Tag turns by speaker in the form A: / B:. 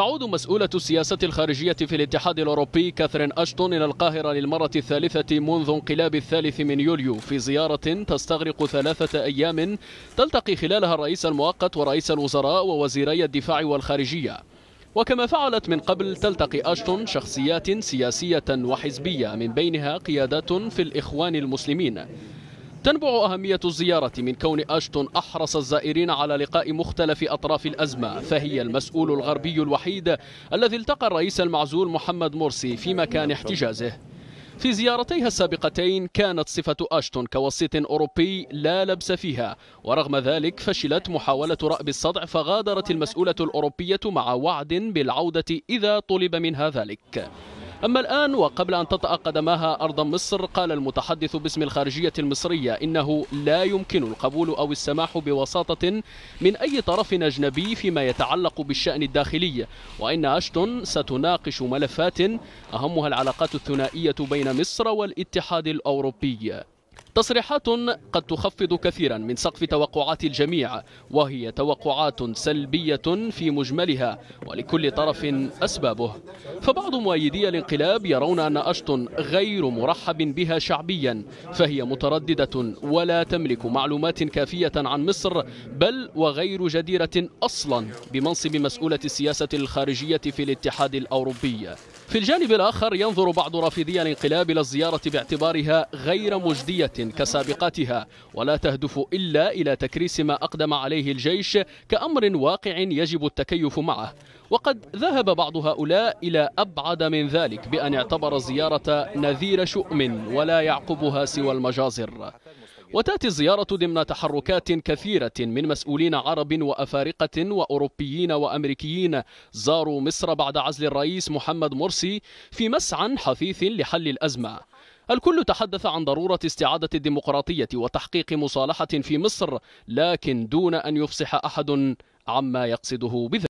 A: تعود مسؤولة السياسة الخارجية في الاتحاد الأوروبي كاثرين أشتون إلى القاهرة للمرة الثالثة منذ انقلاب الثالث من يوليو في زيارة تستغرق ثلاثة أيام تلتقي خلالها الرئيس المؤقت ورئيس الوزراء ووزيري الدفاع والخارجية وكما فعلت من قبل تلتقي أشتون شخصيات سياسية وحزبية من بينها قيادات في الإخوان المسلمين تنبع أهمية الزيارة من كون أشتون أحرص الزائرين على لقاء مختلف أطراف الأزمة فهي المسؤول الغربي الوحيد الذي التقى الرئيس المعزول محمد مرسي في مكان احتجازه في زيارتيها السابقتين كانت صفة أشتون كوسيط أوروبي لا لبس فيها ورغم ذلك فشلت محاولة رأب الصدع فغادرت المسؤولة الأوروبية مع وعد بالعودة إذا طلب منها ذلك أما الآن وقبل أن تطأ قدماها أرض مصر قال المتحدث باسم الخارجية المصرية إنه لا يمكن القبول أو السماح بوساطة من أي طرف أجنبي فيما يتعلق بالشأن الداخلي وإن أشتون ستناقش ملفات أهمها العلاقات الثنائية بين مصر والاتحاد الأوروبي تصريحات قد تخفض كثيرا من سقف توقعات الجميع وهي توقعات سلبية في مجملها ولكل طرف أسبابه فبعض مؤيدي الانقلاب يرون أن أشتون غير مرحب بها شعبيا فهي مترددة ولا تملك معلومات كافية عن مصر بل وغير جديرة أصلا بمنصب مسؤولة السياسة الخارجية في الاتحاد الأوروبي في الجانب الآخر ينظر بعض رافضي الانقلاب إلى الزيارة باعتبارها غير مجدية كسابقاتها ولا تهدف إلا إلى تكريس ما أقدم عليه الجيش كأمر واقع يجب التكيف معه وقد ذهب بعض هؤلاء إلى أبعد من ذلك بأن اعتبر الزيارة نذير شؤم ولا يعقبها سوى المجازر وتأتي الزيارة ضمن تحركات كثيرة من مسؤولين عرب وأفارقة وأوروبيين وأمريكيين زاروا مصر بعد عزل الرئيس محمد مرسي في مسعى حثيث لحل الأزمة الكل تحدث عن ضرورة استعادة الديمقراطية وتحقيق مصالحة في مصر لكن دون أن يفصح أحد عما يقصده بذلك